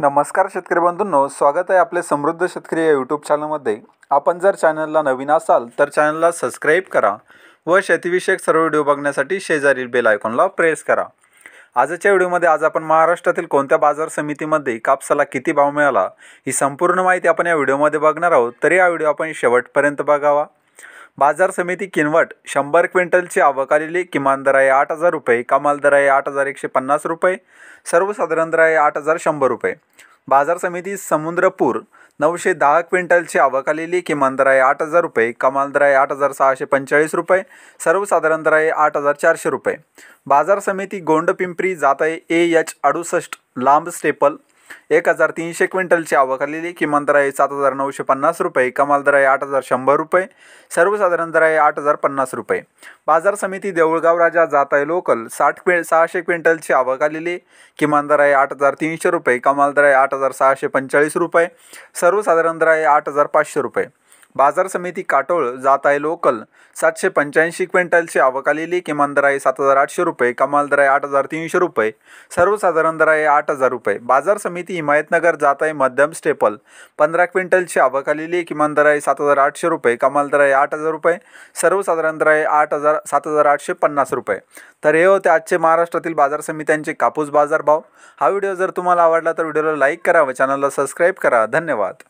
नमस्कार शेतकरी बंधूंनो स्वागत आहे आपले समृद्ध शेतकरी या यूट्यूब चॅनलमध्ये आपण जर चॅनलला नवीन असाल तर चॅनलला सबस्क्राईब करा व शेतीविषयक सर्व व्हिडिओ बघण्यासाठी शेजारील बेल आयकॉनला प्रेस करा आजच्या व्हिडिओमध्ये आज आपण महाराष्ट्रातील कोणत्या बाजार समितीमध्ये कापसाला किती भाव मिळाला ही संपूर्ण माहिती आपण या व्हिडिओमध्ये बघणार आहोत तरी हा व्हिडिओ आपण शेवटपर्यंत बघावा बाजार समिती किनवट शंभर क्विंटलची आवक आलेली किमान दर आहे आठ हजार रुपये कमाल दर आहे आठ हजार एकशे पन्नास रुपये सर्वसाधारण दर आहे आठ हजार शंभर रुपये बाजार समिती समुद्रपूर नऊशे दहा क्विंटलची आवक आलेली किमान दर आहे आठ हजार रुपये कमाल दर आहे आठ हजार सहाशे पंचेचाळीस रुपये सर्वसाधारण दर आहे आठ हजार चारशे रुपये बाजार समिती गोंडपिंपरी जात आहे ए एच अडुसष्ट लांब स्टेपल एक हजार तीनशे क्विंटलची आवक आलेली किमान दर आहे सात हजार नऊशे पन्नास रुपये कमाल दर आहे आठ हजार शंभर रुपये सर्वसाधारण दर आहे आठ हजार पन्नास रुपये बाजार समिती देऊळगाव राजा जात आहे लोकल साठ क्वि सहाशे क्विंटलची आवक आलेली किमान दर आहे आठ हजार तीनशे रुपये कमाल दर आहे आठ हजार सहाशे पंचेचाळीस रुपये सर्वसाधारण दर आहे आठ हजार पाचशे रुपये बाजार समिती काटोळ जात आहे लोकल सातशे पंच्याऐंशी क्विंटलची आवक आलेली किमान दर आहे सात हजार आठशे रुपये कमाल दर आहे आठ हजार तीनशे रुपये सर्वसाधारण दर आहे आठ हजार रुपये बाजार समिती हिमायतनगर जात आहे मध्यम स्टेपल पंधरा क्विंटलची आवक आलेली किमान दर आहे सात हजार आठशे रुपये कमाल दर आहे आठ हजार रुपये सर्वसाधारण दर आहे आठ हजार सात हजार आठशे पन्नास रुपये तर हे होते आजचे महाराष्ट्रातील बाजार समित्यांचे कापूस बाजार भाव हा व्हिडिओ जर तुम्हाला आवडला तर व्हिडिओला लाईक करा व चॅनलला सबस्क्राईब करा धन्यवाद